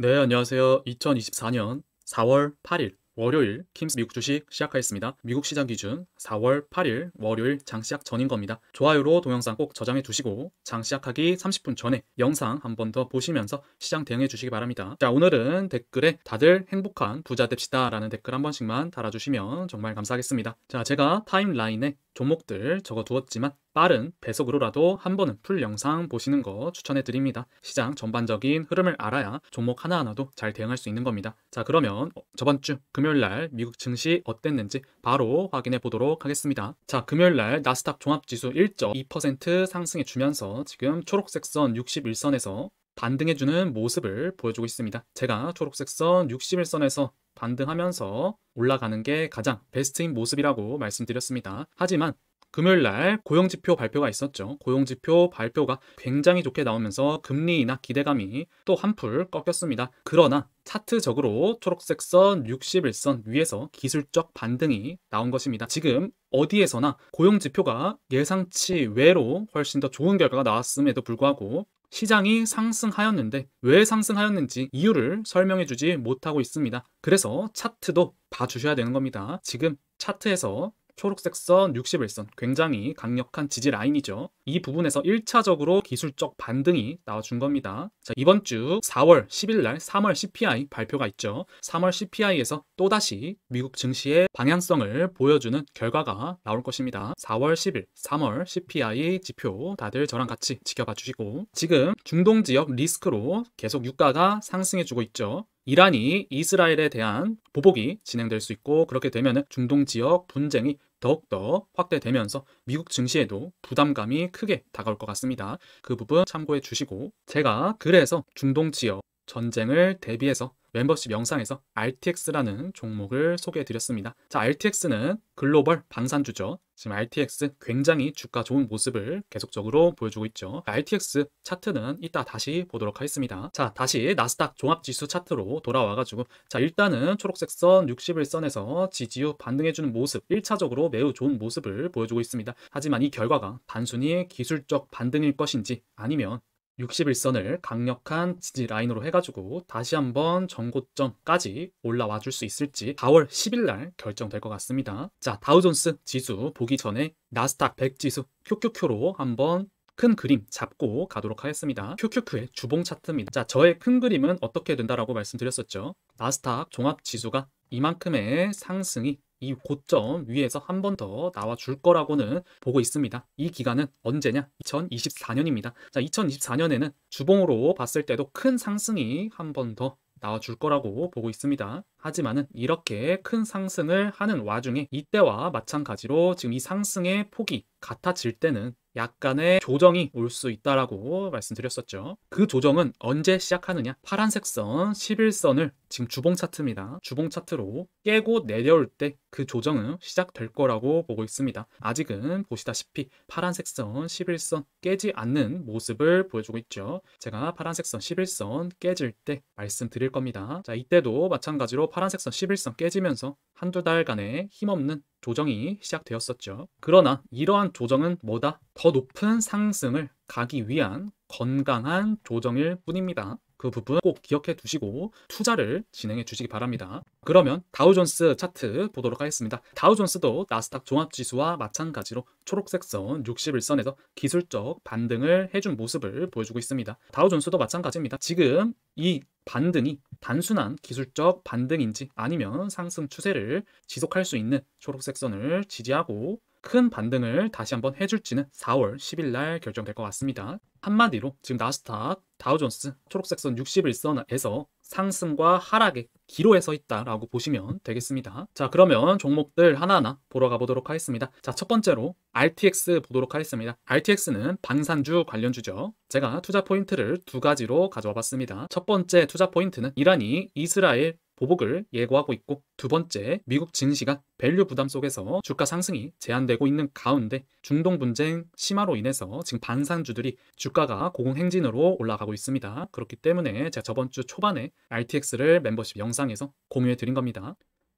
네, 안녕하세요. 2024년 4월 8일 월요일 킴스 미국 주식 시작하겠습니다. 미국 시장 기준 4월 8일 월요일 장시작 전인 겁니다. 좋아요로 동영상 꼭 저장해 두시고 장시작하기 30분 전에 영상 한 번 더 보시면서 시장 대응해 주시기 바랍니다. 자 오늘은 댓글에 다들 행복한 부자 됩시다 라는 댓글 한 번씩만 달아주시면 정말 감사하겠습니다. 자 제가 타임라인에 종목들 적어두었지만 빠른 배속으로라도 한 번은 풀 영상 보시는 거 추천해드립니다. 시장 전반적인 흐름을 알아야 종목 하나하나도 잘 대응할 수 있는 겁니다. 자 그러면 어, 저번 주 금요일날 미국 증시 어땠는지 바로 확인해 보도록 하겠습니다. 자 금요일날 나스닥 종합지수 1.2% 상승해 주면서 지금 초록색 선 61선에서 반등해주는 모습을 보여주고 있습니다. 제가 초록색 선 61선에서 반등하면서 올라가는 게 가장 베스트인 모습이라고 말씀드렸습니다. 하지만 금요일 날 고용지표 발표가 있었죠. 고용지표 발표가 굉장히 좋게 나오면서 금리 인하 기대감이 또 한풀 꺾였습니다. 그러나 차트적으로 초록색 선 61선 위에서 기술적 반등이 나온 것입니다. 지금 어디에서나 고용지표가 예상치 외로 훨씬 더 좋은 결과가 나왔음에도 불구하고 시장이 상승하였는데 왜 상승하였는지 이유를 설명해 주지 못하고 있습니다. 그래서 차트도 봐주셔야 되는 겁니다. 지금 차트에서 초록색 선, 61선 굉장히 강력한 지지 라인이죠. 이 부분에서 1차적으로 기술적 반등이 나와준 겁니다. 자, 이번 주 4월 10일 날 3월 CPI 발표가 있죠. 3월 CPI에서 또다시 미국 증시의 방향성을 보여주는 결과가 나올 것입니다. 4월 10일, 3월 CPI 지표 다들 저랑 같이 지켜봐 주시고 지금 중동 지역 리스크로 계속 유가가 상승해주고 있죠. 이란이 이스라엘에 대한 보복이 진행될 수 있고 그렇게 되면 중동 지역 분쟁이 더욱더 확대되면서 미국 증시에도 부담감이 크게 다가올 것 같습니다. 그 부분 참고해 주시고 제가 그래서 중동 지역 전쟁을 대비해서 멤버십 영상에서 RTX라는 종목을 소개해드렸습니다. 자, RTX는 글로벌 방산주죠. 지금 RTX 굉장히 주가 좋은 모습을 계속적으로 보여주고 있죠. RTX 차트는 이따 다시 보도록 하겠습니다. 자, 다시 나스닥 종합지수 차트로 돌아와가지고 자, 일단은 초록색 선 61선에서 지지율 반등해주는 모습 1차적으로 매우 좋은 모습을 보여주고 있습니다. 하지만 이 결과가 단순히 기술적 반등일 것인지 아니면 61선을 강력한 지지 라인으로 해가지고 다시 한번 전고점까지 올라와 줄 수 있을지 4월 10일 날 결정될 것 같습니다. 자, 다우존스 지수 보기 전에 나스닥 100 지수 QQQ로 한번 큰 그림 잡고 가도록 하겠습니다. QQQ의 주봉 차트입니다. 자, 저의 큰 그림은 어떻게 된다라고 말씀드렸었죠. 나스닥 종합 지수가 이만큼의 상승이 이 고점 위에서 한 번 더 나와줄 거라고는 보고 있습니다. 이 기간은 언제냐? 2024년입니다. 자, 2024년에는 주봉으로 봤을 때도 큰 상승이 한 번 더 나와줄 거라고 보고 있습니다. 하지만은 이렇게 큰 상승을 하는 와중에 이때와 마찬가지로 지금 이 상승의 폭이 같아질 때는 약간의 조정이 올 수 있다라고 말씀드렸었죠. 그 조정은 언제 시작하느냐? 파란색 선 11선을 지금 주봉 차트입니다. 주봉 차트로 깨고 내려올 때 그 조정은 시작될 거라고 보고 있습니다. 아직은 보시다시피 파란색 선 11선 깨지 않는 모습을 보여주고 있죠. 제가 파란색 선 11선 깨질 때 말씀드릴 겁니다. 자, 이때도 마찬가지로 파란색 선 11선 깨지면서 한두 달간의 힘없는 조정이 시작되었었죠. 그러나 이러한 조정은 뭐다? 더 높은 상승을 가기 위한 건강한 조정일 뿐입니다. 그 부분 꼭 기억해 두시고 투자를 진행해 주시기 바랍니다. 그러면 다우존스 차트 보도록 하겠습니다. 다우존스도 나스닥 종합지수와 마찬가지로 초록색 선 61선에서 기술적 반등을 해준 모습을 보여주고 있습니다. 다우존스도 마찬가지입니다. 지금 이 반등이 단순한 기술적 반등인지 아니면 상승 추세를 지속할 수 있는 초록색 선을 지지하고 큰 반등을 다시 한번 해줄지는 4월 10일 날 결정될 것 같습니다. 한마디로 지금 나스닥, 다우존스, 초록색 선 61선에서 상승과 하락의 기로에 서 있다라고 보시면 되겠습니다. 자, 그러면 종목들 하나하나 보러 가보도록 하겠습니다. 자, 첫 번째로 RTX 보도록 하겠습니다. RTX는 방산주 관련주죠. 제가 투자 포인트를 두 가지로 가져와 봤습니다. 첫 번째 투자 포인트는 이란이 이스라엘 보복을 예고하고 있고 두 번째 미국 증시가 밸류 부담 속에서 주가 상승이 제한되고 있는 가운데 중동 분쟁 심화로 인해서 지금 반상주들이 주가가 고공행진으로 올라가고 있습니다. 그렇기 때문에 제가 저번 주 초반에 RTX를 멤버십 영상에서 공유해 드린 겁니다.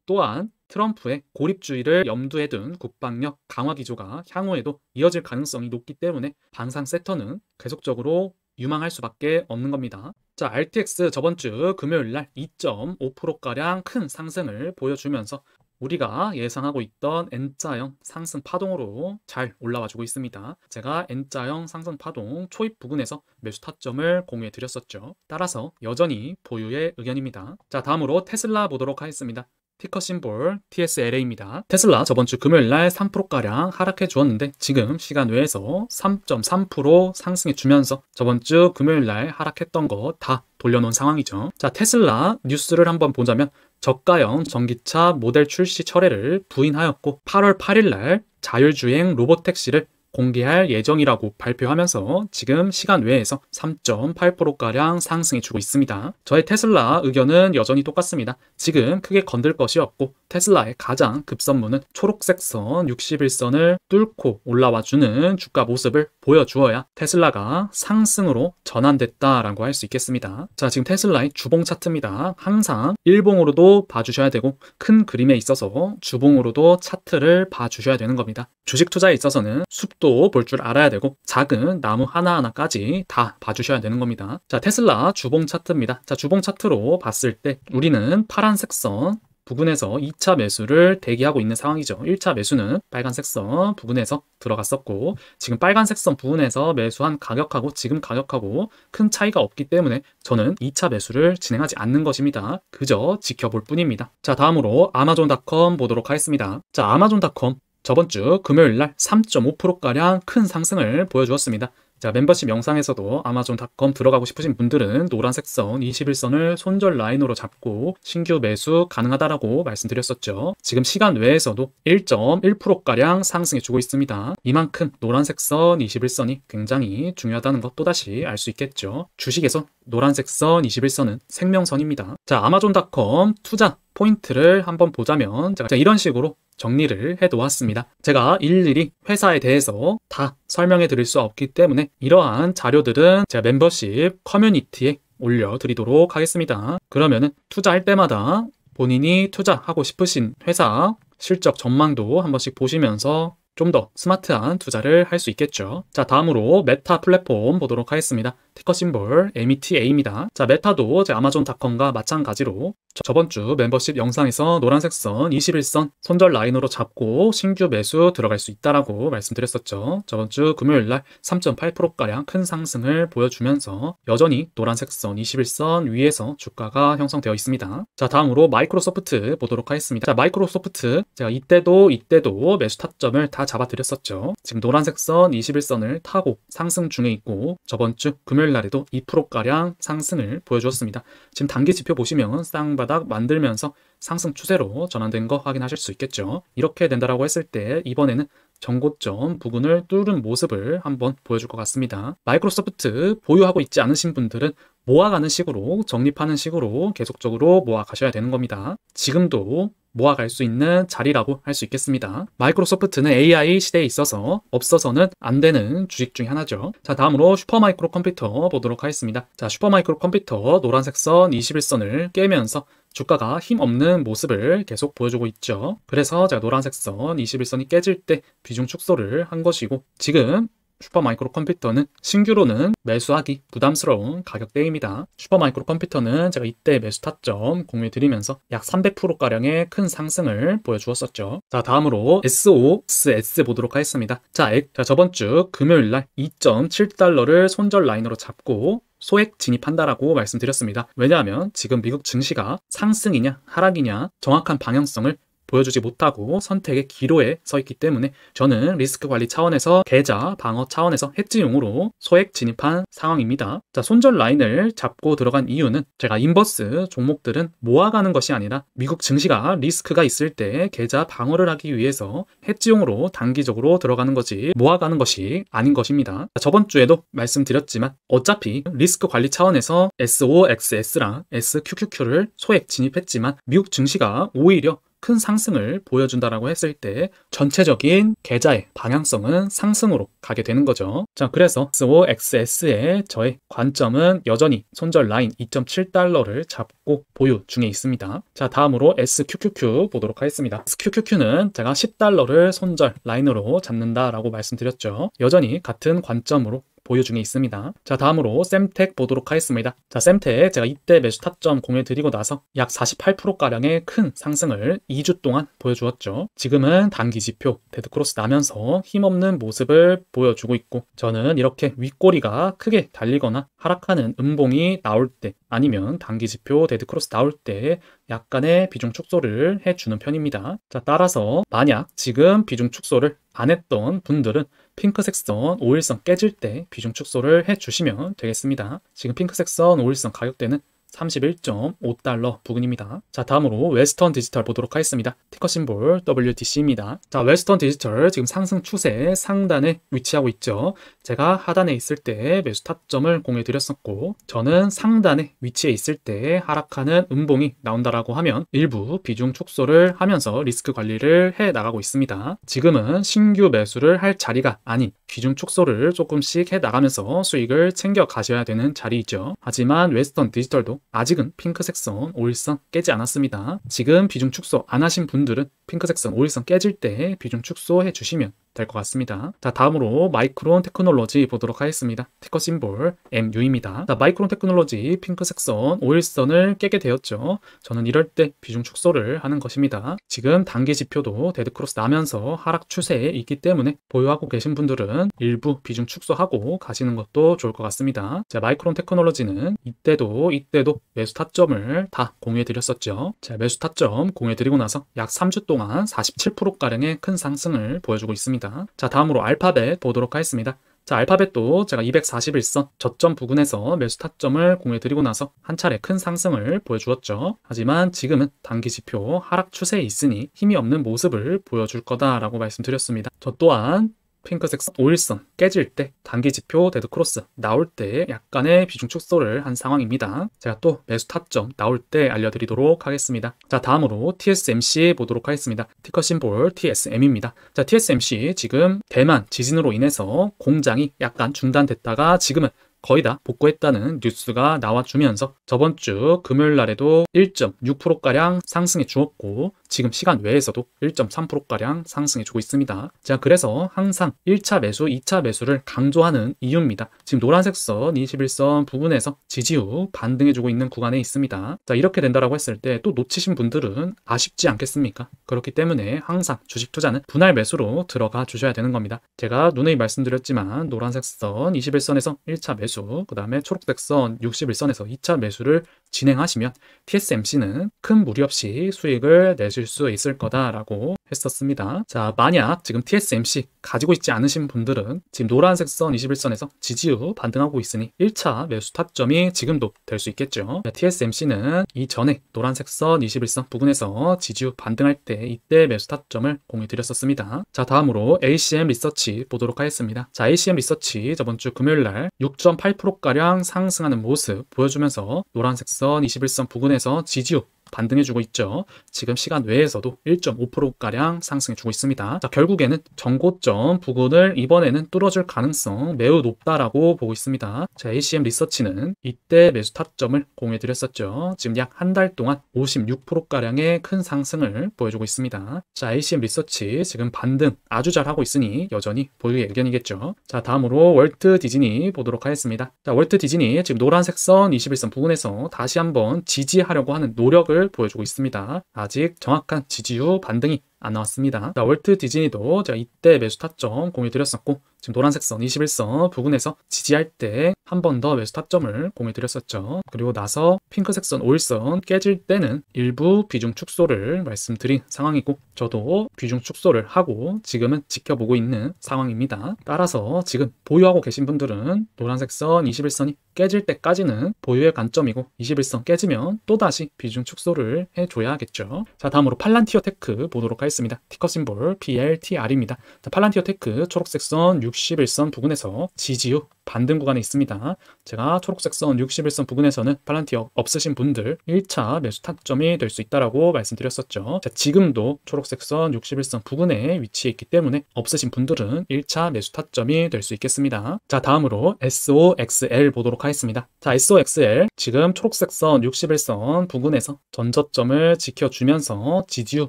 또한 트럼프의 고립주의를 염두에 둔 국방력 강화 기조가 향후에도 이어질 가능성이 높기 때문에 반상 세터는 계속적으로 유망할 수밖에 없는 겁니다. 자, RTX 저번 주 금요일 날 2.5%가량 큰 상승을 보여주면서 우리가 예상하고 있던 N자형 상승 파동으로 잘 올라와주고 있습니다. 제가 N자형 상승 파동 초입 부근에서 매수 타점을 공유해 드렸었죠. 따라서 여전히 보유의 의견입니다. 자 다음으로 테슬라 보도록 하겠습니다. 티커 심볼 TSLA입니다. 테슬라 저번 주 금요일 날 3%가량 하락해 주었는데 지금 시간 외에서 3.3% 상승해 주면서 저번 주 금요일 날 하락했던 거 다 돌려놓은 상황이죠. 자, 테슬라 뉴스를 한번 보자면 저가형 전기차 모델 출시 철회를 부인하였고 8월 8일 날 자율주행 로봇택시를 공개할 예정이라고 발표하면서 지금 시간 외에서 3.8%가량 상승해 주고 있습니다. 저의 테슬라 의견은 여전히 똑같습니다. 지금 크게 건들 것이 없고 테슬라의 가장 급선무는 초록색 선 61선을 뚫고 올라와주는 주가 모습을 보여주어야 테슬라가 상승으로 전환됐다라고 할 수 있겠습니다. 자, 지금 테슬라의 주봉 차트입니다. 항상 일봉으로도 봐주셔야 되고 큰 그림에 있어서 주봉으로도 차트를 봐주셔야 되는 겁니다. 주식 투자에 있어서는 숲도 볼 줄 알아야 되고 작은 나무 하나하나까지 다 봐주셔야 되는 겁니다. 자 테슬라 주봉 차트입니다. 자 주봉 차트로 봤을 때 우리는 파란색 선 부분에서 2차 매수를 대기하고 있는 상황이죠. 1차 매수는 빨간색 선 부분에서 들어갔었고 지금 빨간색 선 부분에서 매수한 가격하고 지금 가격하고 큰 차이가 없기 때문에 저는 2차 매수를 진행하지 않는 것입니다. 그저 지켜볼 뿐입니다. 자 다음으로 아마존닷컴 보도록 하겠습니다. 자 아마존닷컴 저번 주 금요일 날 3.5%가량 큰 상승을 보여주었습니다. 자, 멤버십 영상에서도 아마존닷컴 들어가고 싶으신 분들은 노란색 선 21선을 손절 라인으로 잡고 신규 매수 가능하다라고 말씀드렸었죠. 지금 시간 외에서도 1.1%가량 상승해주고 있습니다. 이만큼 노란색 선 21선이 굉장히 중요하다는 것 또다시 알 수 있겠죠. 주식에서 노란색 선 21선은 생명선입니다. 자, 아마존닷컴 투자 포인트를 한번 보자면 제가 이런 식으로 정리를 해놓았습니다. 제가 일일이 회사에 대해서 다 설명해 드릴 수 없기 때문에 이러한 자료들은 제가 멤버십 커뮤니티에 올려드리도록 하겠습니다. 그러면 투자할 때마다 본인이 투자하고 싶으신 회사 실적 전망도 한 번씩 보시면서 좀 더 스마트한 투자를 할 수 있겠죠. 자, 다음으로 메타 플랫폼 보도록 하겠습니다. 티커 심볼 META입니다. 자, 메타도 제 아마존닷컴과 마찬가지로 저번 주 멤버십 영상에서 노란색 선 21선 손절 라인으로 잡고 신규 매수 들어갈 수 있다라고 말씀드렸었죠. 저번 주 금요일 날 3.8%가량 큰 상승을 보여주면서 여전히 노란색 선 21선 위에서 주가가 형성되어 있습니다. 자, 다음으로 마이크로소프트 보도록 하겠습니다. 자, 마이크로소프트 제가 이때도 이때도 매수 타점을 다 잡아드렸었죠. 지금 노란색 선 21선을 타고 상승 중에 있고 저번 주 금요일 월요일 날에도 2%가량 상승을 보여주었습니다. 지금 단기 지표 보시면 쌍바닥 만들면서 상승 추세로 전환된 거 확인하실 수 있겠죠. 이렇게 된다라고 했을 때 이번에는 전고점 부근을 뚫은 모습을 한번 보여줄 것 같습니다. 마이크로소프트 보유하고 있지 않으신 분들은 모아가는 식으로 적립하는 식으로 계속적으로 모아가셔야 되는 겁니다. 지금도 모아갈 수 있는 자리라고 할 수 있겠습니다. 마이크로소프트는 AI 시대에 있어서 없어서는 안 되는 주식 중에 하나죠. 자, 다음으로 슈퍼마이크로 컴퓨터 보도록 하겠습니다. 자, 슈퍼마이크로 컴퓨터 노란색 선 21선을 깨면서 주가가 힘없는 모습을 계속 보여주고 있죠. 그래서 제가 노란색 선 21선이 깨질 때 비중 축소를 한 것이고 지금 슈퍼마이크로 컴퓨터는 신규로는 매수하기 부담스러운 가격대입니다. 슈퍼마이크로 컴퓨터는 제가 이때 매수 타점 공유드리면서 해약 300%가량의 큰 상승을 보여주었었죠. 자 다음으로 SOXS 보도록 하겠습니다. 자, 자 저번 주 금요일날 2.7달러를 손절 라인으로 잡고 소액 진입한다라고 말씀드렸습니다. 왜냐하면 지금 미국 증시가 상승이냐 하락이냐 정확한 방향성을 보여주지 못하고 선택의 기로에 서 있기 때문에 저는 리스크 관리 차원에서 계좌 방어 차원에서 해지용으로 소액 진입한 상황입니다. 자, 손절 라인을 잡고 들어간 이유는 제가 인버스 종목들은 모아가는 것이 아니라 미국 증시가 리스크가 있을 때 계좌 방어를 하기 위해서 해지용으로 단기적으로 들어가는 것이 모아가는 것이 아닌 것입니다. 자, 저번 주에도 말씀드렸지만 어차피 리스크 관리 차원에서 SOXS랑 SQQQ를 소액 진입했지만 미국 증시가 오히려 큰 상승을 보여준다라고 했을 때 전체적인 계좌의 방향성은 상승으로 가게 되는 거죠. 자, 그래서 SOXS의 저의 관점은 여전히 손절 라인 2.7달러를 잡고 보유 중에 있습니다. 자, 다음으로 SQQQ 보도록 하겠습니다. SQQQ는 제가 10달러를 손절 라인으로 잡는다라고 말씀드렸죠. 여전히 같은 관점으로 보유 중에 있습니다. 자 다음으로 샘텍 보도록 하겠습니다. 자 샘텍 제가 이때 매수 타점 공유드리고 나서 약 48%가량의 큰 상승을 2주 동안 보여주었죠. 지금은 단기 지표 데드크로스 나면서 힘없는 모습을 보여주고 있고 저는 이렇게 윗꼬리가 크게 달리거나 하락하는 음봉이 나올 때 아니면 단기 지표 데드크로스 나올 때 약간의 비중 축소를 해주는 편입니다. 자 따라서 만약 지금 비중 축소를 안 했던 분들은 핑크색선 5일선 깨질 때 비중 축소를 해주시면 되겠습니다. 지금 핑크색선 5일선 가격대는 31.5달러 부근입니다. 자 다음으로 웨스턴 디지털 보도록 하겠습니다. 티커 심볼 WTC입니다. 자 웨스턴 디지털 지금 상승 추세 상단에 위치하고 있죠. 제가 하단에 있을 때 매수 타점을 공유 드렸었고 저는 상단에 위치해 있을 때 하락하는 음봉이 나온다라고 하면 일부 비중 축소를 하면서 리스크 관리를 해 나가고 있습니다. 지금은 신규 매수를 할 자리가 아닌 비중 축소를 조금씩 해 나가면서 수익을 챙겨 가셔야 되는 자리이죠. 하지만 웨스턴 디지털도 아직은 핑크색선 오일선 깨지 않았습니다. 지금 비중 축소 안 하신 분들은 핑크색선 5일선 깨질 때 비중 축소해 주시면 될것 같습니다. 자 다음으로 마이크론 테크놀로지 보도록 하겠습니다. 티커 심볼 MU입니다. 자 마이크론 테크놀로지 핑크 색선 오일선을 깨게 되었죠. 저는 이럴 때 비중 축소를 하는 것입니다. 지금 단기 지표도 데드크로스 나면서 하락 추세에 있기 때문에 보유하고 계신 분들은 일부 비중 축소하고 가시는 것도 좋을 것 같습니다. 자 마이크론 테크놀로지는 이때도 이때도 매수 타점을 다 공유해 드렸었죠. 자 매수 타점 공유해 드리고 나서 약 3주 동안 47%가량의 큰 상승을 보여주고 있습니다. 있습니다. 자 다음으로 알파벳 보도록 하겠습니다. 자 알파벳도 제가 241선 저점 부근에서 매수 타점을 공유해드리고 나서 한 차례 큰 상승을 보여주었죠. 하지만 지금은 단기 지표 하락 추세에 있으니 힘이 없는 모습을 보여줄 거다라고 말씀드렸습니다. 저 또한 핑크색 오일선 깨질 때 단기 지표 데드 크로스 나올 때 약간의 비중 축소를 한 상황입니다. 제가 또 매수 타점 나올 때 알려드리도록 하겠습니다. 자 다음으로 TSMC 보도록 하겠습니다. 티커 심볼 TSM입니다. 자 TSMC 지금 대만 지진으로 인해서 공장이 약간 중단됐다가 지금은 거의 다 복구했다는 뉴스가 나와주면서 저번 주 금요일 날에도 1.6%가량 상승해 주었고 지금 시간 외에서도 1.3%가량 상승해 주고 있습니다. 자, 그래서 항상 1차 매수, 2차 매수를 강조하는 이유입니다. 지금 노란색 선 21선 부분에서 지지 후 반등해 주고 있는 구간에 있습니다. 자 이렇게 된다라고 했을 때 또 놓치신 분들은 아쉽지 않겠습니까? 그렇기 때문에 항상 주식 투자는 분할 매수로 들어가 주셔야 되는 겁니다. 제가 눈에 말씀드렸지만 노란색 선 21선에서 1차 매수 매수, 그 다음에 초록백선 61선에서 2차 매수를 진행하시면 TSMC는 큰 무리 없이 수익을 내실 수 있을 거다라고 했었습니다. 자, 만약 지금 TSMC 가지고 있지 않으신 분들은 지금 노란색 선 21선에서 지지후 반등하고 있으니 1차 매수 타점이 지금도 될 수 있겠죠. TSMC는 이전에 노란색 선 21선 부근에서 지지후 반등할 때 이때 매수 타점을 공유 드렸었습니다. 자, 다음으로 ACM 리서치 보도록 하겠습니다. 자, ACM 리서치 저번 주 금요일 날 6.8%가량 상승하는 모습 보여주면서 노란색 선 21선 부근에서 지지후 반등해주고 있죠. 지금 시간 외에서도 1.5%가량 상승해주고 있습니다. 자, 결국에는 전고점 부근을 이번에는 뚫어줄 가능성 매우 높다라고 보고 있습니다. 자, ACM 리서치는 이때 매수 타점을 공유드렸었죠. 지금 약 한 달 동안 56%가량의 큰 상승을 보여주고 있습니다. 자, ACM 리서치 지금 반등 아주 잘하고 있으니 여전히 보유의 의견이겠죠. 자, 다음으로 월트 디즈니 보도록 하겠습니다. 자, 월트 디즈니 지금 노란색 선 21선 부근에서 다시 한번 지지하려고 하는 노력을 모습을 보여주고 있습니다. 아직 정확한 지지율 반등이 안 나왔습니다. 월트 디즈니도 제가 이때 매수 타점 공유 드렸었고 지금 노란색 선 21선 부근에서 지지할 때 한 번 더 매수 타점을 공유 드렸었죠. 그리고 나서 핑크색 선 5일선 깨질 때는 일부 비중 축소를 말씀드린 상황이고 저도 비중 축소를 하고 지금은 지켜보고 있는 상황입니다. 따라서 지금 보유하고 계신 분들은 노란색 선 21선이 깨질 때까지는 보유의 관점이고 21선 깨지면 또다시 비중 축소를 해줘야 겠죠자 다음으로 팔란티어 테크 보도록 하겠습니다. 티커 심볼 PLTR입니다. 자, 팔란티어 테크 초록색 선 61선 부근에서 지지율 반등 구간에 있습니다. 제가 초록색 선 61선 부근에서는 팔란티어 없으신 분들 1차 매수 타점이 될 수 있다라고 말씀드렸었죠. 자, 지금도 초록색 선 61선 부근에 위치해 있기 때문에 없으신 분들은 1차 매수 타점이 될 수 있겠습니다. 자, 다음으로 SOXL 보도록 하겠습니다. 자, SOXL 지금 초록색 선 61선 부근에서 전저점을 지켜주면서 지지율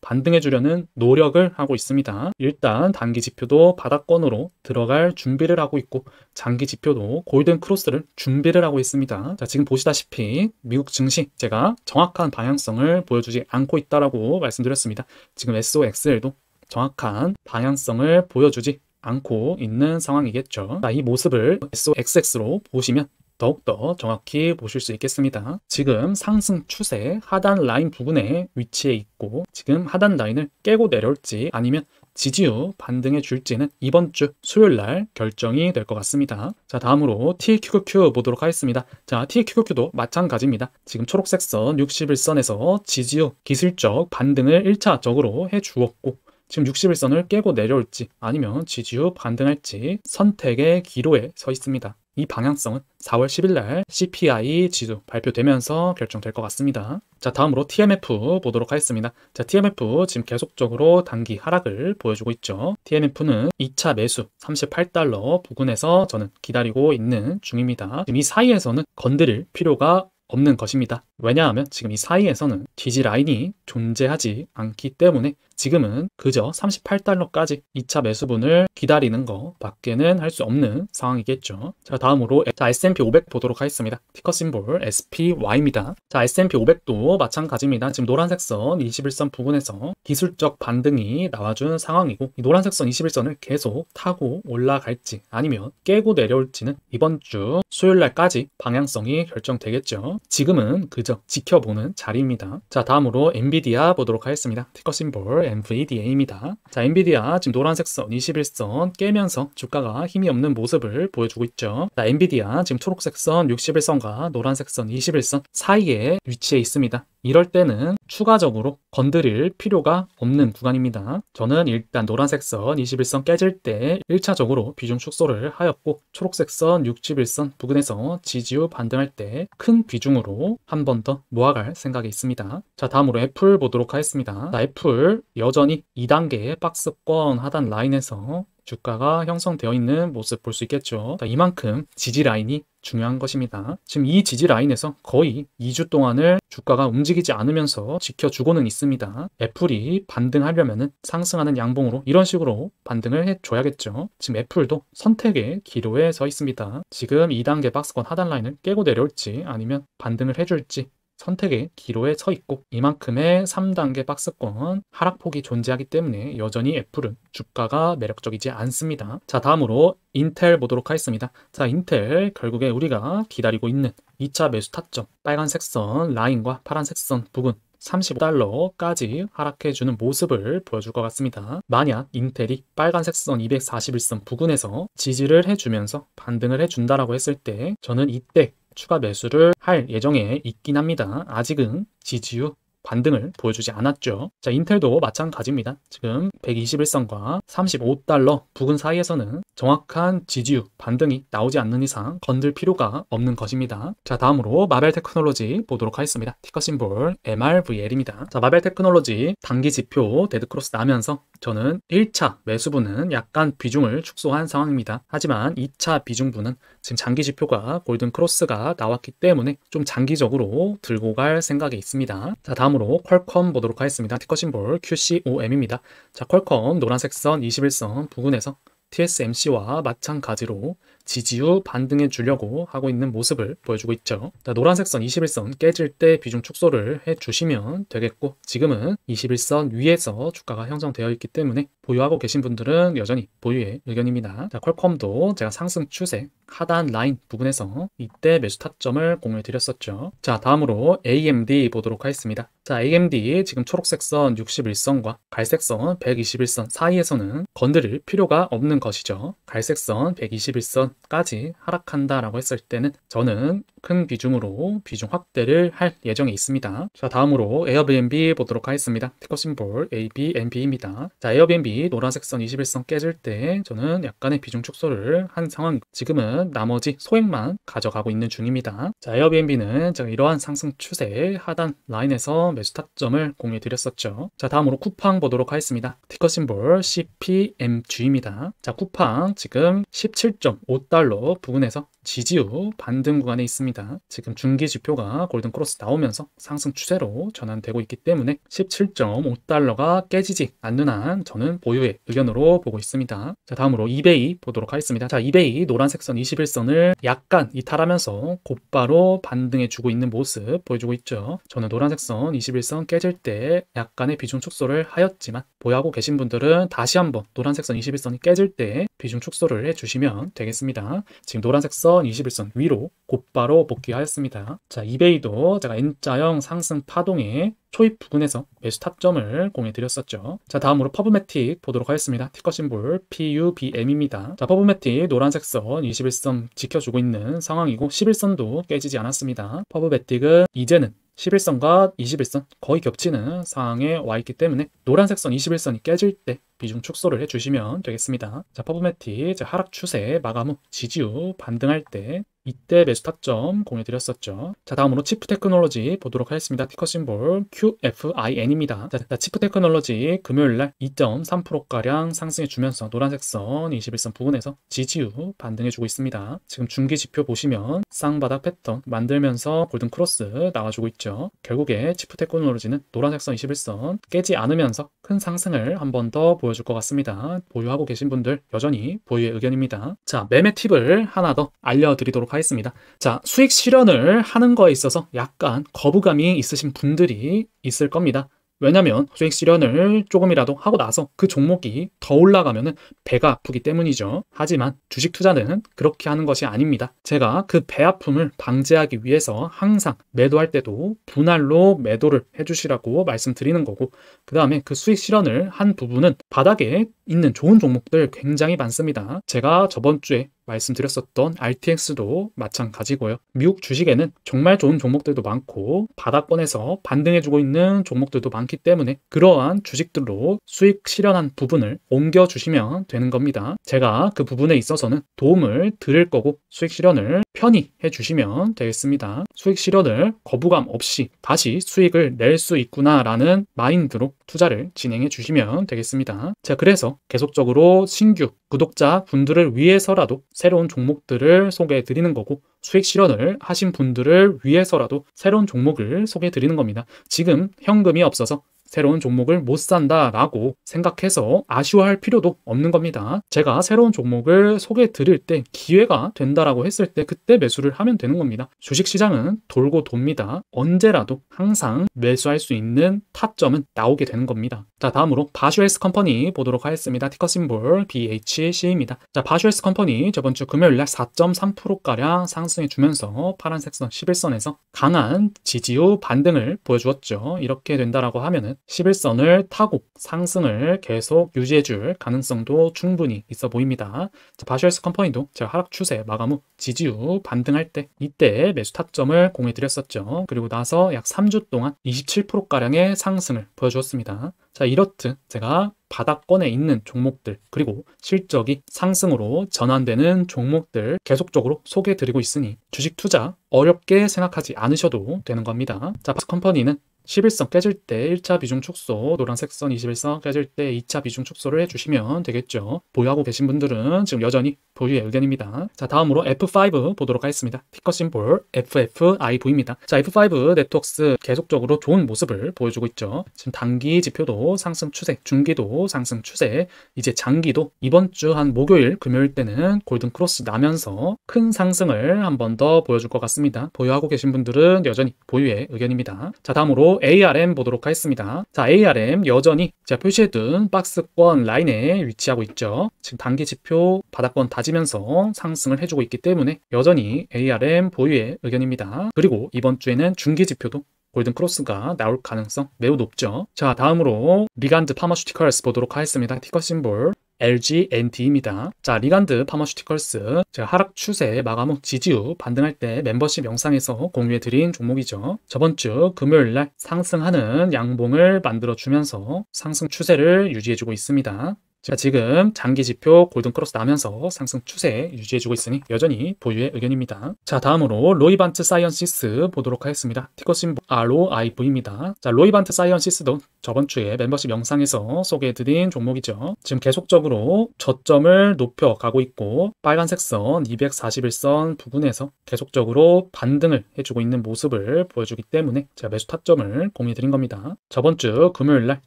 반등해 주려는 노력을 하고 있습니다. 일단 단기 지표도 바닥권으로 들어갈 준비를 하고 있고 장기 지표 지표도 골든 크로스를 준비를 하고 있습니다. 자, 지금 보시다시피 미국 증시 제가 정확한 방향성을 보여주지 않고 있다라고 말씀드렸습니다. 지금 SOXL도 정확한 방향성을 보여주지 않고 있는 상황이겠죠. 자, 이 모습을 SOXX로 보시면 더욱더 정확히 보실 수 있겠습니다. 지금 상승 추세 하단 라인 부근에 위치해 있고 지금 하단 라인을 깨고 내려올지 아니면 지지율 반등의 줄지는 이번 주 수요일 날 결정이 될 것 같습니다. 자 다음으로 TQQQ 보도록 하겠습니다. 자 TQQQ도 마찬가지입니다. 지금 초록색 선 61선에서 지지율 기술적 반등을 1차적으로 해주었고 지금 60일선을 깨고 내려올지 아니면 지지후 반등할지 선택의 기로에 서 있습니다. 이 방향성은 4월 10일 날 CPI 지수 발표되면서 결정될 것 같습니다. 자, 다음으로 TMF 보도록 하겠습니다. 자, TMF 지금 계속적으로 단기 하락을 보여주고 있죠. TMF는 2차 매수 38달러 부근에서 저는 기다리고 있는 중입니다. 지금 이 사이에서는 건드릴 필요가 없는 것입니다. 왜냐하면 지금 이 사이에서는 지지 라인이 존재하지 않기 때문에 지금은 그저 38달러까지 2차 매수분을 기다리는 거 밖에는 할 수 없는 상황이겠죠. 자 다음으로 자, S&P 500 보도록 하겠습니다. 티커 심볼 SPY입니다. 자 S&P 500도 마찬가지입니다. 지금 노란색 선 21선 부근에서 기술적 반등이 나와준 상황이고 이 노란색 선 21선을 계속 타고 올라갈지 아니면 깨고 내려올지는 이번 주 수요일날까지 방향성이 결정되겠죠. 지금은 그저 지켜보는 자리입니다. 자 다음으로 엔비디아 보도록 하겠습니다. 티커 심볼 NVDA입니다. 자, 엔비디아 지금 노란색 선 21선 깨면서 주가가 힘이 없는 모습을 보여주고 있죠. 자, 엔비디아 지금 초록색 선 61선과 노란색 선 21선 사이에 위치해 있습니다. 이럴 때는 추가적으로 건드릴 필요가 없는 구간입니다. 저는 일단 노란색 선 21선 깨질 때 1차적으로 비중 축소를 하였고 초록색 선 61선 부근에서 지지후 반등할 때 큰 비중으로 한 번 더 모아갈 생각이 있습니다. 자 다음으로 애플 보도록 하겠습니다. 자, 애플 여전히 2단계의 박스권 하단 라인에서 주가가 형성되어 있는 모습 볼 수 있겠죠. 이만큼 지지 라인이 중요한 것입니다. 지금 이 지지 라인에서 거의 2주 동안을 주가가 움직이지 않으면서 지켜주고는 있습니다. 애플이 반등하려면 상승하는 양봉으로 이런 식으로 반등을 해줘야겠죠. 지금 애플도 선택의 기로에 서 있습니다. 지금 2단계 박스권 하단 라인을 깨고 내려올지 아니면 반등을 해줄지 선택의 기로에 서 있고 이만큼의 3단계 박스권 하락폭이 존재하기 때문에 여전히 애플은 주가가 매력적이지 않습니다. 자 다음으로 인텔 보도록 하겠습니다. 자 인텔 결국에 우리가 기다리고 있는 2차 매수 타점 빨간색 선 라인과 파란색 선 부근 35달러까지 하락해주는 모습을 보여줄 것 같습니다. 만약 인텔이 빨간색 선 241선 부근에서 지지를 해주면서 반등을 해준다라고 했을 때 저는 이때 추가 매수를 할 예정에 있긴 합니다. 아직은 지지율 반등을 보여주지 않았죠. 자, 인텔도 마찬가지입니다. 지금 121선과 35달러 부근 사이에서는 정확한 지지율 반등이 나오지 않는 이상 건들 필요가 없는 것입니다. 자, 다음으로 마벨 테크놀로지 보도록 하겠습니다. 티커 심볼 MRVL입니다. 자, 마벨 테크놀로지 단기 지표 데드크로스 나면서 저는 1차 매수분은 약간 비중을 축소한 상황입니다. 하지만 2차 비중분은 지금 장기 지표가 골든 크로스가 나왔기 때문에 좀 장기적으로 들고 갈 생각이 있습니다. 자, 다음으로 퀄컴 보도록 하겠습니다. 티커 심볼 QCOM입니다. 자, 퀄컴 노란색 선 21선 부근에서 TSMC와 마찬가지로 지지후 반등해 주려고 하고 있는 모습을 보여주고 있죠. 자, 노란색 선 21선 깨질 때 비중 축소를 해 주시면 되겠고 지금은 21선 위에서 주가가 형성되어 있기 때문에 보유하고 계신 분들은 여전히 보유의 의견입니다. 자, 퀄컴도 제가 상승 추세 하단 라인 부분에서 이때 매수 타점을 공유해 드렸었죠. 자, 다음으로 AMD 보도록 하겠습니다. 자, AMD 지금 초록색 선 61선과 갈색 선 121선 사이에서는 건드릴 필요가 없는 것이죠. 갈색 선 121선까지 하락한다라고 했을 때는 저는 큰 비중으로 비중 확대를 할예정에 있습니다. 자, 다음으로 에어비앤비 보도록 하겠습니다. 티커 심볼 ABNB입니다. 자, 에어비앤비 노란색 선 21선 깨질 때 저는 약간의 비중 축소를 한 상황 지금은 나머지 소액만 가져가고 있는 중입니다. 자 에어비앤비는 제가 이러한 상승 추세 하단 라인에서 매수 타점을 공유해 드렸었죠. 자 다음으로 쿠팡 보도록 하겠습니다. 티커 심볼 CPMG입니다. 자 쿠팡 지금 17.5달러 부근에서 지지후 반등 구간에 있습니다. 지금 중기 지표가 골든크로스 나오면서 상승 추세로 전환되고 있기 때문에 17.5달러가 깨지지 않는 한 저는 보유의 의견으로 보고 있습니다. 자 다음으로 이베이 보도록 하겠습니다. 자 이베이 노란색 선 21선을 약간 이탈하면서 곧바로 반등해주고 있는 모습 보여주고 있죠. 저는 노란색 선 21선 깨질 때 약간의 비중 축소를 하였지만 보유하고 계신 분들은 다시 한번 노란색 선 21선이 깨질 때 비중 축소를 해주시면 되겠습니다. 지금 노란색 선 21선 위로 곧바로 복귀하였습니다. 자, 이베이도 제가 N자형 상승 파동의 초입 부근에서 매수 타점을 공해드렸었죠. 자 다음으로 퍼브매틱 보도록 하겠습니다. 티커 심볼 PUBM입니다. 자 퍼브매틱 노란색 선 21선 지켜주고 있는 상황이고 11선도 깨지지 않았습니다. 퍼브매틱은 이제는 11선과 21선 거의 겹치는 상황에 와 있기 때문에 노란색 선 21선이 깨질 때 비중 축소를 해주시면 되겠습니다. 자, 퍼브메티 하락 추세 마감 후 지지율 반등할 때 이때 매수 타점 공유드렸었죠. 자 다음으로 치프 테크놀로지 보도록 하겠습니다. 티커 심볼 QFIN입니다. 자, 자 치프 테크놀로지 금요일날 2.3%가량 상승해주면서 노란색 선 21선 부근에서 지지후 반등해주고 있습니다. 지금 중기 지표 보시면 쌍바닥 패턴 만들면서 골든 크로스 나와주고 있죠. 결국에 치프 테크놀로지는 노란색 선 21선 깨지 않으면서 큰 상승을 한 번 더 보여줄 것 같습니다. 보유하고 계신 분들 여전히 보유의 의견입니다. 자, 매매 팁을 하나 더 알려드리도록 하겠습니다. 자, 수익 실현을 하는 거에 있어서 약간 거부감이 있으신 분들이 있을 겁니다. 왜냐면 수익 실현을 조금이라도 하고 나서 그 종목이 더 올라가면 배가 아프기 때문이죠. 하지만 주식 투자는 그렇게 하는 것이 아닙니다. 제가 그 배 아픔을 방지하기 위해서 항상 매도할 때도 분할로 매도를 해주시라고 말씀드리는 거고 그 다음에 그 수익 실현을 한 부분은 바닥에 있는 좋은 종목들 굉장히 많습니다. 제가 저번 주에 말씀드렸었던 RTX도 마찬가지고요. 미국 주식에는 정말 좋은 종목들도 많고 바닥권에서 반등해주고 있는 종목들도 많기 때문에 그러한 주식들로 수익 실현한 부분을 옮겨주시면 되는 겁니다. 제가 그 부분에 있어서는 도움을 드릴 거고 수익 실현을 편히 해주시면 되겠습니다. 수익 실현을 거부감 없이 다시 수익을 낼 수 있구나라는 마인드로 투자를 진행해 주시면 되겠습니다. 제가 그래서 계속적으로 신규 구독자 분들을 위해서라도 새로운 종목들을 소개해 드리는 거고 수익 실현을 하신 분들을 위해서라도 새로운 종목을 소개해 드리는 겁니다. 지금 현금이 없어서 새로운 종목을 못 산다라고 생각해서 아쉬워할 필요도 없는 겁니다. 제가 새로운 종목을 소개 해 드릴 때 기회가 된다라고 했을 때 그때 매수를 하면 되는 겁니다. 주식시장은 돌고 돕니다. 언제라도 항상 매수할 수 있는 타점은 나오게 되는 겁니다. 자 다음으로 바슈헬스 컴퍼니 보도록 하겠습니다. 티커 심볼 BHC입니다. 자 바슈헬스 컴퍼니 저번 주 금요일날 4.3%가량 상승해 주면서 파란색 선 11선에서 강한 지지후 반등을 보여주었죠. 이렇게 된다라고 하면은 11선을 타고 상승을 계속 유지해줄 가능성도 충분히 있어 보입니다. 자, 바시스 컴퍼니도 제가 하락 추세 마감 후 지지율 반등할 때 이때 매수 타점을 공해드렸었죠. 그리고 나서 약 3주 동안 27%가량의 상승을 보여주었습니다. 자 이렇듯 제가 바닥권에 있는 종목들 그리고 실적이 상승으로 전환되는 종목들 계속적으로 소개해드리고 있으니 주식 투자 어렵게 생각하지 않으셔도 되는 겁니다. 자, 파스 컴퍼니는 11선 깨질 때 1차 비중 축소, 노란색 선 21선 깨질 때 2차 비중 축소를 해주시면 되겠죠. 보유하고 계신 분들은 지금 여전히 보유의 의견입니다. 자, 다음으로 F5 보도록 하겠습니다. 티커 심볼 FFIV입니다. 자, F5 네트웍스 계속적으로 좋은 모습을 보여주고 있죠. 지금 단기 지표도 상승 추세, 중기도 상승 추세, 이제 장기도 이번 주 한 목요일, 금요일 때는 골든 크로스 나면서 큰 상승을 한 번 더 보여줄 것 같습니다. 보유하고 계신 분들은 여전히 보유의 의견입니다. 자, 다음으로 ARM 보도록 하겠습니다. 자, ARM 여전히 제가 표시해둔 박스권 라인에 위치하고 있죠. 지금 단기 지표 바닥권 다지면서 상승을 해주고 있기 때문에 여전히 ARM 보유의 의견입니다. 그리고 이번 주에는 중기 지표도 골든 크로스가 나올 가능성 매우 높죠. 자, 다음으로 리간드 파마슈티컬스 보도록 하겠습니다. 티커 심볼. LGNT입니다. 자, 리간드 파머슈티컬스 제가 하락 추세 마감 후 지지율 반등할 때 멤버십 영상에서 공유해드린 종목이죠. 저번 주 금요일날 상승하는 양봉을 만들어주면서 상승 추세를 유지해주고 있습니다. 자, 지금 장기 지표 골든 크로스 나면서 상승 추세 유지해주고 있으니 여전히 보유의 의견입니다. 자, 다음으로 로이반트 사이언시스 보도록 하겠습니다. 티커 신볼 ROIV입니다. 자, 로이반트 사이언시스도 저번 주에 멤버십 영상에서 소개해드린 종목이죠. 지금 계속적으로 저점을 높여가고 있고 빨간색 선 241선 부근에서 계속적으로 반등을 해주고 있는 모습을 보여주기 때문에 제가 매수 타점을 공유해드린 겁니다. 저번 주 금요일날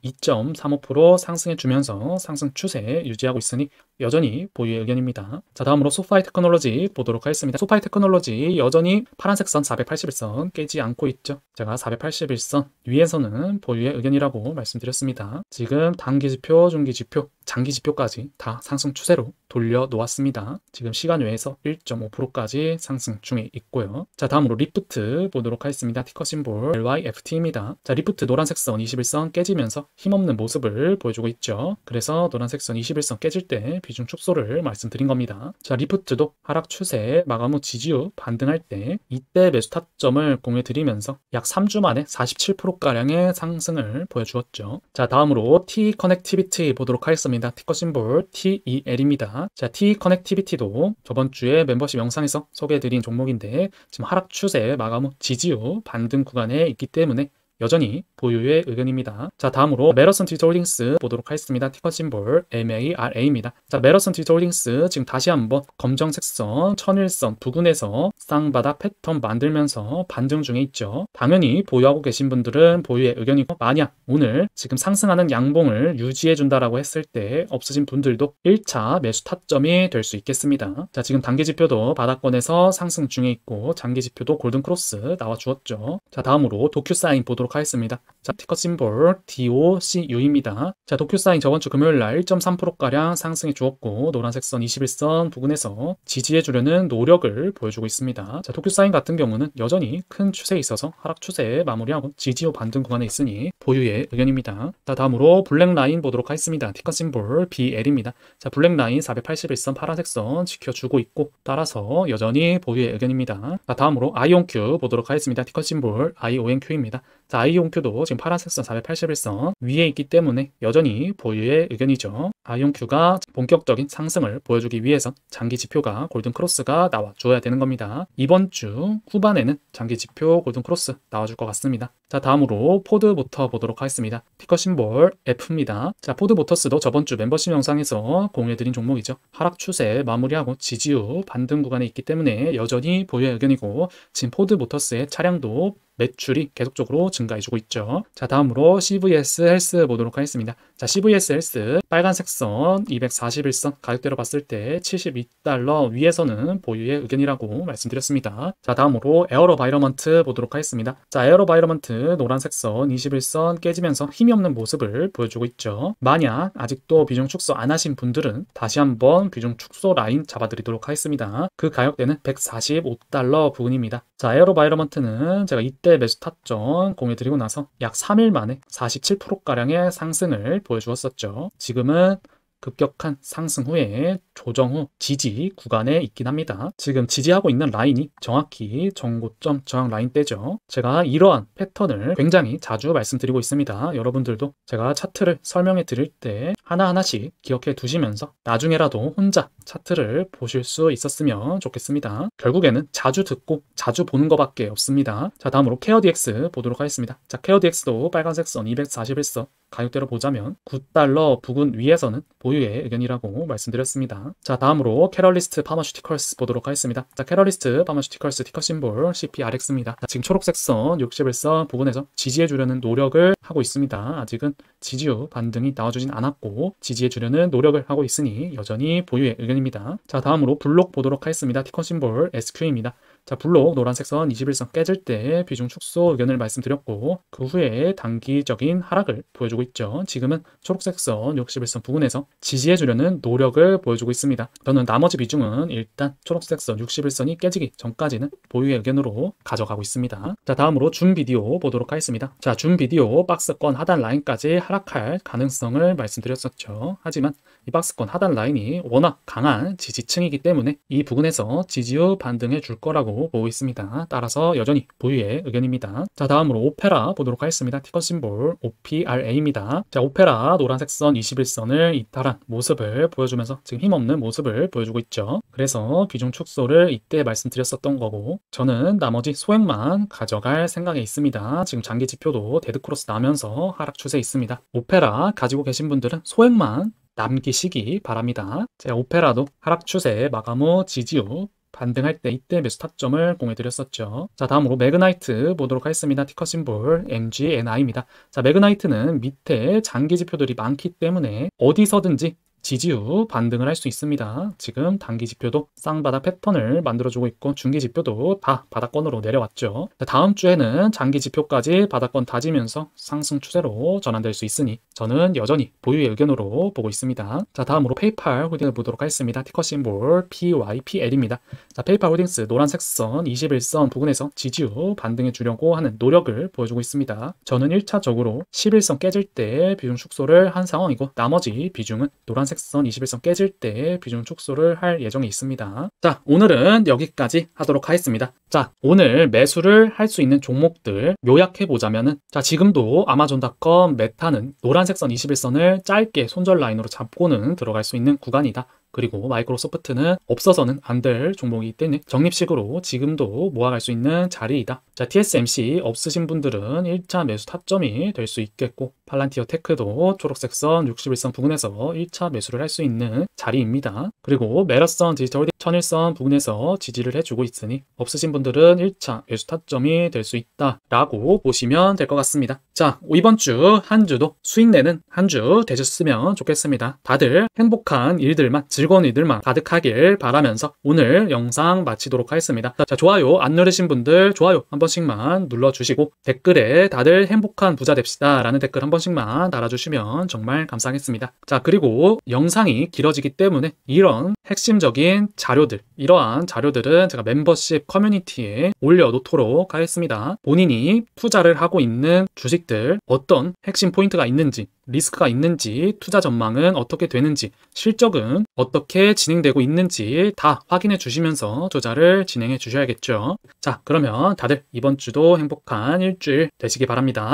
2.35% 상승해주면서 상승 추세 추세 유지하고 있으니 여전히 보유의 의견입니다. 자 다음으로 소파이 테크놀로지 보도록 하겠습니다. 소파이 테크놀로지 여전히 파란색 선 481선 깨지 않고 있죠. 제가 481선 위에서는 보유의 의견이라고 말씀드렸습니다. 지금 단기지표, 중기지표 장기 지표까지 다 상승 추세로 돌려놓았습니다. 지금 시간 외에서 1.5%까지 상승 중에 있고요. 자 다음으로 리프트 보도록 하겠습니다. 티커 심볼 LYFT입니다. 자 리프트 노란색 선 21선 깨지면서 힘없는 모습을 보여주고 있죠. 그래서 노란색 선 21선 깨질 때 비중 축소를 말씀드린 겁니다. 자 리프트도 하락 추세 마감 후지지후 반등할 때 이때 매수 타점을 공유드리면서 약 3주 만에 47%가량의 상승을 보여주었죠. 자 다음으로 T 커넥티비티 보도록 하겠습니다. 반갑습니다. 티커 심볼 TEL입니다. 자, T 커넥티비티도 저번 주에 멤버십 영상에서 소개해드린 종목인데 지금 하락 추세 마감 후 지지요 반등 구간에 있기 때문에 여전히 보유의 의견입니다. 자 다음으로 메러슨 디지털 홀딩스 보도록 하겠습니다. 티커 심볼 MARA입니다. 자 메러슨 디지털 홀딩스 지금 다시 한번 검정색선, 천일선 부근에서 쌍바닥 패턴 만들면서 반등 중에 있죠. 당연히 보유하고 계신 분들은 보유의 의견이고 만약 오늘 지금 상승하는 양봉을 유지해준다라고 했을 때 없으신 분들도 1차 매수 타점이 될 수 있겠습니다. 자 지금 단기 지표도 바닥권에서 상승 중에 있고 장기 지표도 골든 크로스 나와 주었죠. 자 다음으로 도큐사인 보도 보도록 하겠습니다. 자, 티커 심볼 DOCU입니다. 자, 도큐사인 저번 주 금요일 날 1.3%가량 상승해 주었고 노란색 선 21선 부근에서 지지해 주려는 노력을 보여주고 있습니다. 자, 도큐사인 같은 경우는 여전히 큰 추세에 있어서 하락 추세에 마무리하고 지지호 반등 구간에 있으니 보유의 의견입니다. 자, 다음으로 블랙 라인 보도록 하겠습니다. 티커 심볼 BL입니다. 자, 블랙 라인 481선 파란색 선 지켜주고 있고 따라서 여전히 보유의 의견입니다. 자, 다음으로 아이온큐 보도록 하겠습니다. 티커 심볼 IONQ입니다. 자, 아이온큐도 지금 파란색선 481선 위에 있기 때문에 여전히 보유의 의견이죠. 아이온큐가 본격적인 상승을 보여주기 위해서 장기 지표가 골든크로스가 나와줘야 되는 겁니다. 이번 주 후반에는 장기 지표 골든크로스 나와줄 것 같습니다. 자, 다음으로 포드부터 보도록 하겠습니다. 티커 심볼 F입니다. 자, 포드모터스도 저번 주 멤버십 영상에서 공유해드린 종목이죠. 하락 추세 마무리하고 지지우 반등 구간에 있기 때문에 여전히 보유의 의견이고 지금 포드모터스의 차량도 매출이 계속적으로 증가해주고 있죠. 자 다음으로 CVS 헬스 보도록 하겠습니다. 자, CVSS 빨간색 선 241선 가격대로 봤을 때 72달러 위에서는 보유의 의견이라고 말씀드렸습니다. 자, 다음으로 에어로 바이러먼트 보도록 하겠습니다. 자, 에어로 바이러먼트 노란색 선 21선 깨지면서 힘이 없는 모습을 보여주고 있죠. 만약 아직도 비중 축소 안 하신 분들은 다시 한번 비중 축소 라인 잡아드리도록 하겠습니다. 그 가격대는 145달러 부근입니다. 자, 에어로 바이러먼트는 제가 이때 매수 타점 공유드리고 나서 약 3일 만에 47%가량의 상승을 보여주고 보여주었었죠. 지금은 급격한 상승 후에 조정 후 지지 구간에 있긴 합니다. 지금 지지하고 있는 라인이 정확히 정고점 저항 라인대죠. 제가 이러한 패턴을 굉장히 자주 말씀드리고 있습니다. 여러분들도 제가 차트를 설명해 드릴 때 하나하나씩 기억해 두시면서 나중에라도 혼자 차트를 보실 수 있었으면 좋겠습니다. 결국에는 자주 듣고 자주 보는 것밖에 없습니다. 자 다음으로 케어DX 보도록 하겠습니다. 자 케어DX도 빨간색 선 241선 가격대로 보자면 9달러 부근 위에서는 보유의 의견이라고 말씀드렸습니다. 자 다음으로 캐럴리스트 파머슈티컬스 보도록 하겠습니다. 자 캐럴리스트 파머슈티컬스 티커 심볼 CPRX입니다. 자, 지금 초록색 선 61선 부분에서 지지해주려는 노력을 하고 있습니다. 아직은 지지후 반등이 나와주진 않았고 지지해주려는 노력을 하고 있으니 여전히 보유의 의견입니다. 자 다음으로 블록 보도록 하겠습니다. 티커 심볼 SQ입니다. 자, 블록 노란색 선 21선 깨질 때 비중 축소 의견을 말씀드렸고 그 후에 단기적인 하락을 보여주고 있죠. 지금은 초록색 선 61선 부근에서 지지해주려는 노력을 보여주고 있습니다. 저는 나머지 비중은 일단 초록색 선 61선이 깨지기 전까지는 보유의 의견으로 가져가고 있습니다. 자, 다음으로 줌 비디오 보도록 하겠습니다. 자, 줌 비디오 박스권 하단 라인까지 하락할 가능성을 말씀드렸었죠. 하지만 이 박스권 하단 라인이 워낙 강한 지지층이기 때문에 이 부근에서 지지후 반등해 줄 거라고 보고 있습니다. 따라서 여전히 보유의 의견입니다. 자 다음으로 오페라 보도록 하겠습니다. 티커 심볼 OPRA입니다. 자 오페라 노란색 선 21선을 이탈한 모습을 보여주면서 지금 힘없는 모습을 보여주고 있죠. 그래서 비중 축소를 이때 말씀드렸었던 거고 저는 나머지 소액만 가져갈 생각에 있습니다. 지금 장기 지표도 데드크로스 나면서 하락 추세 있습니다. 오페라 가지고 계신 분들은 소액만 남기시기 바랍니다. 제 오페라도 하락 추세 마감 후 지지 후 반등할 때 이때 매수 타점을 공해드렸었죠. 자 다음으로 매그나이트 보도록 하겠습니다. 티커 심볼 MGNI입니다. 자 매그나이트는 밑에 장기 지표들이 많기 때문에 어디서든지 지지후 반등을 할 수 있습니다. 지금 단기 지표도 쌍바닥 패턴을 만들어주고 있고 중기 지표도 다 바닥권으로 내려왔죠. 다음 주에는 장기 지표까지 바닥권 다지면서 상승 추세로 전환될 수 있으니 저는 여전히 보유의 의견으로 보고 있습니다. 자 다음으로 페이팔 호딩을 보도록 하겠습니다. 티커 심볼 PYPL입니다. 자 페이팔 호딩스 노란색 선 21선 부근에서 지지후 반등해 주려고 하는 노력을 보여주고 있습니다. 저는 1차적으로 11선 깨질 때 비중 축소를 한 상황이고 나머지 비중은 노란색 색선, 21선 깨질 때 비중 축소를 할 예정이 있습니다. 자, 오늘은 여기까지 하도록 하겠습니다. 자, 오늘 매수를 할 수 있는 종목들 요약해보자면은 자, 지금도 아마존닷컴 메타는 노란색선 21선을 짧게 손절 라인으로 잡고는 들어갈 수 있는 구간이다. 그리고 마이크로소프트는 없어서는 안 될 종목이기 때문에 적립식으로 지금도 모아갈 수 있는 자리이다. 자, TSMC 없으신 분들은 1차 매수 타점이 될 수 있겠고 팔란티어 테크도 초록색 선 61선 부근에서 1차 매수를 할 수 있는 자리입니다. 그리고 메러선 디지털 천일선 부근에서 지지를 해주고 있으니 없으신 분들은 1차 매수 타점이 될 수 있다 라고 보시면 될 것 같습니다. 자 이번 주 한 주도 수익 내는 한 주 되셨으면 좋겠습니다. 다들 행복한 일들만 즐 즐거운이들만 가득하길 바라면서 오늘 영상 마치도록 하겠습니다. 자, 좋아요 안 누르신 분들 좋아요 한 번씩만 눌러주시고 댓글에 다들 행복한 부자 됩시다 라는 댓글 한 번씩만 달아주시면 정말 감사하겠습니다. 자, 그리고 영상이 길어지기 때문에 이런 핵심적인 자료들, 이러한 자료들은 제가 멤버십 커뮤니티에 올려놓도록 하겠습니다. 본인이 투자를 하고 있는 주식들 어떤 핵심 포인트가 있는지 리스크가 있는지, 투자 전망은 어떻게 되는지, 실적은 어떻게 진행되고 있는지 다 확인해 주시면서 조사를 진행해 주셔야겠죠. 자, 그러면 다들 이번 주도 행복한 일주일 되시기 바랍니다.